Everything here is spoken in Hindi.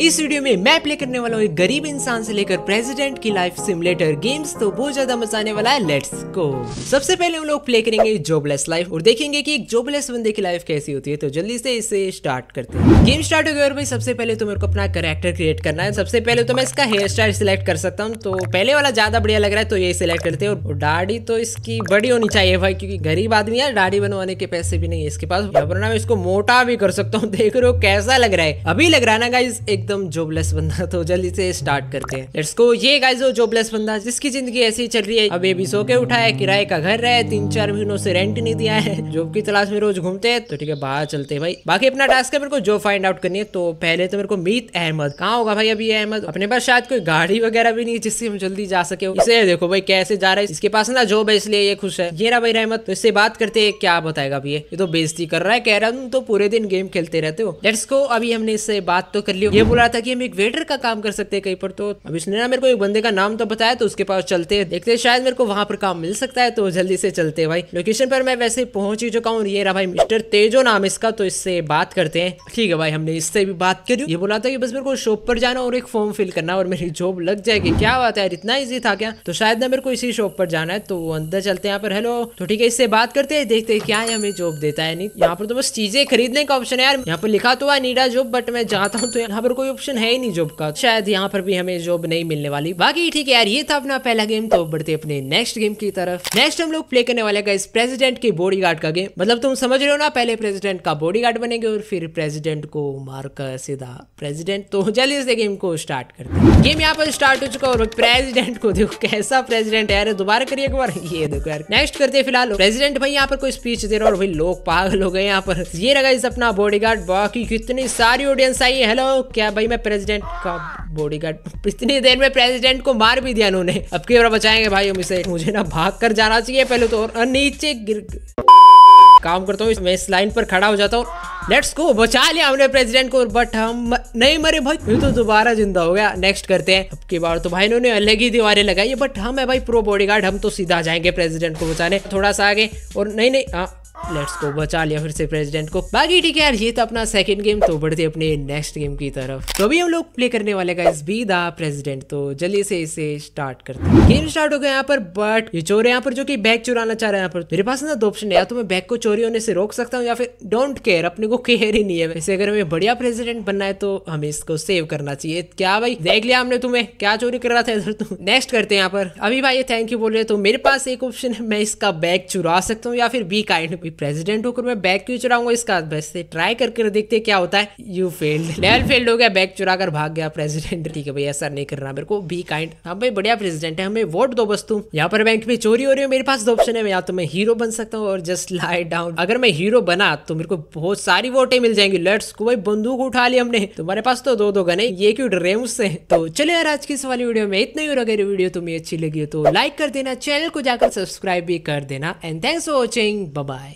इस वीडियो में मैं प्ले करने वाला हूँ एक गरीब इंसान से लेकर प्रेसिडेंट की लाइफ सिमुलेटर गेम्स तो बहुत ज्यादा मजा आने वाला है लेट्स गो सबसे पहले हम लोग प्ले करेंगे जॉबलेस लाइफ और देखेंगे कि एक जॉबलेस बंदे की लाइफ कैसी होती है तो जल्दी से इसे स्टार्ट करते हैं गेम स्टार्ट हो गया और भाई सबसे पहले तो मेरे को अपना करेक्टर क्रिएट करना है सबसे पहले तो मैं इसका हेयर स्टाइल सिलेक्ट कर सकता हूँ तो पहले वाला ज्यादा बढ़िया लग रहा है तो ये सिलेक्ट करते हैं और दाढ़ी तो इसकी बड़ी होनी चाहिए भाई क्योंकि गरीब आदमी है दाढ़ी बनवाने के पैसे भी नहीं है इसके पास वरना मैं इसको मोटा भी कर सकता हूँ देख रहे हो कैसा लग रहा है अभी लग रहा है ना गाइज एकदम जॉबलेस बंदा तो जल्दी से स्टार्ट करते हैं लेट्स को ये गाइस वो जॉबलेस बंदा जिसकी जिंदगी ऐसी चल रही है अब ये भी सो के है किराए का घर है तीन चार महीनों से रेंट नहीं दिया है जॉब की तलाश में रोज घूमते हैं तो ठीक है बाहर चलते भाई बाकी अपना टास्क है मेरे को जॉब फाइंड आउट करनी है तो पहले तो मेरे को मीत अहमद कहाँ होगा भाई अभी अहमद अपने पास शायद कोई गाड़ी वगैरह भी नहीं है जिससे हम जल्दी जा सके इसे देखो भाई कैसे जा रहा है इसके पास ना जॉब है इसलिए ये खुश है ये ना भाई अहमद तो इससे बात करते हैं क्या बताएगा अभी ये तो बेइज्जती कर रहा है कह रहा तुम तो पूरे दिन गेम खेलते रहते हो लेट्स को अभी हमने इससे बात तो कर ली ये बोला था कि हम एक वेटर का काम कर सकते हैं कहीं पर तो अब इसने ना मेरे को एक बंदे का नाम तो बताया तो उसके पास चलते हैं देखते हैं शायद मेरे को वहां पर काम मिल सकता है तो जल्दी से चलते भाई लोकेशन पर मैं वैसे पहुंच ही चुका हूँ ये रहा भाई मिस्टर तेजो नाम इसका तो इससे बात करते हैं ठीक है भाई हमने इससे भी बात करी ये बोला था कि बस मेरे को शॉप पर जाना और एक फॉर्म फिल करना और मेरी जॉब लग जाएगी क्या बात है इतना ईजी था क्या तो शायद ना मेरे को इसी शॉप पर जाना है तो अंदर चलते हैं यहाँ पर हेलो तो ठीक है इससे बात करते है देखते हैं क्या है हमें जॉब देता है नहीं यहाँ पर तो बस चीजें खरीदने का ऑप्शन है यार यहाँ पर लिखा तो है नीडा जॉब बट मैं जाता हूँ तो यहाँ पर कोई ऑप्शन है ही नहीं जॉब का शायद यहाँ पर भी हमें जॉब नहीं मिलने वाली बाकी ठीक है यार ये था अपना पहला गेम तो बढ़ते अपने नेक्स्ट गेम की तरफ नेक्स्ट हम लोग प्ले करने वाले का इस प्रेसिडेंट के बॉडी का गेम मतलब तुम समझ रहे हो ना पहले प्रेसिडेंट का बॉडी बनेंगे और फिर प्रेसिडेंट को मारकर सीधा प्रेसिडेंट तो जल्दी से गेम को स्टार्ट करते गेम यहाँ पर स्टार्ट हो चुका और प्रेसिडेंट को देखो कैसा प्रेसिडेंट है यार दोबारा करिए एक बार ये देखो यार नेक्स्ट करते हैं फिलहाल प्रेसिडेंट भाई यहाँ पर कोई स्पीच दे रहा और भाई लोग पागल हो गए यहाँ पर ये रहा अपना बॉडीगार्ड बाकी कितनी सारी ऑडियंस आई हेलो क्या भाई मैं प्रेसिडेंट का बॉडीगार्ड इतनी देर में प्रेसिडेंट को मार भी दिया उन्होंने अब की बार बचाएंगे भाई हम इसे मुझे ना भाग कर जाना चाहिए पहले तो और नीचे गिर काम करता हूँ मैं इस लाइन पर खड़ा हो जाता हूँ लेट्स गो बचा लिया हमने प्रेसिडेंट को बट हम नहीं मरे भाई ये तो दोबारा जिंदा हो गया नेक्स्ट करते हैं अब की बार तो भाई इन्होंने अलग ही दीवारें लगाई बट हम है भाई प्रो बॉडीगार्ड हम तो सीधा जाएंगे प्रेसिडेंट को बचाने थोड़ा सा आगे और नहीं नहीं हाँ लेट्स को बचा लिया फिर से प्रेसिडेंट को बाकी ठीक है यार ये तो अपना सेकंड गेम तो बढ़ते अपने नेक्स्ट गेम की तरफ तो अभी हम लोग प्ले करने वाले का इस बी द प्रेसिडेंट तो जल्दी से इसे स्टार्ट करते हैं गेम स्टार्ट हो गया यहाँ पर बट ये चोर यहाँ पर जो कि बैग चुराना चाह रहे हैं यहाँ पर मेरे पास ना दो ऑप्शन है या तो मैं बैग को चोरी होने से रोक सकता हूँ या फिर डोंट केयर अपने को केयर ही नहीं है वैसे अगर हमें बढ़िया प्रेसिडेंट बनना है तो हमें इसको सेव करना चाहिए क्या भाई देख लिया हमने तुम्हें क्या चोरी कर रहा था इधर तुम नेक्स्ट करते हैं यहाँ पर अभी भाई थैंक यू बोल रहे तो मेरे पास एक ऑप्शन है मैं इसका बैग चुरा सकता हूँ या फिर बी काइंड प्रेसिडेंट होकर मैं बैग क्यों चुराऊंगा इसका वैसे ट्राई करके देखते क्या होता है यू फेल्ड लेवल फेल्ड हो गया बैग चुरा कर भाग गया प्रेसिडेंट ठीक है भाई ऐसा नहीं करना मेरे को बी काइंड हाँ भाई बढ़िया प्रेसिडेंट है हमें वोट दो बस तू यहाँ पर बैंक में चोरी हो रही है मेरे पास दो ऑप्शन है या तो मैं हीरो बन सकता हूँ और जस्ट लाइट डाउन अगर मैं हीरो बना तो मेरे को बहुत सारी वोटें मिल जाएंगी लेट्स को भाई बंदूक उठा ली हमने तुम्हारे पास तो दो दो गने ये क्यों डर रहे उससे तो चले यार आज की इस वाली वीडियो में इतना ही और अगर वीडियो तुम्हें अच्छी लगी हो तो लाइक कर देना चैनल को जाकर सब्सक्राइब भी कर देना and thanks for watching bye